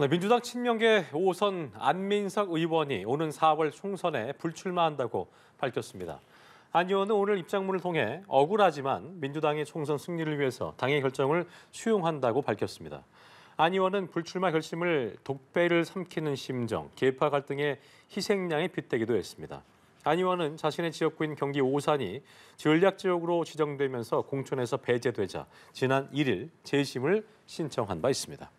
네, 민주당 친명계 5선 안민석 의원이 오는 4월 총선에 불출마한다고 밝혔습니다. 안 의원은 오늘 입장문을 통해 억울하지만 민주당의 총선 승리를 위해서 당의 결정을 수용한다고 밝혔습니다. 안 의원은 불출마 결심을 독배를 삼키는 심정, 계파 갈등의 희생양에 빗대기도 했습니다. 안 의원은 자신의 지역구인 경기 오산이 전략지역으로 지정되면서 공천에서 배제되자 지난 1일 재심을 신청한 바 있습니다.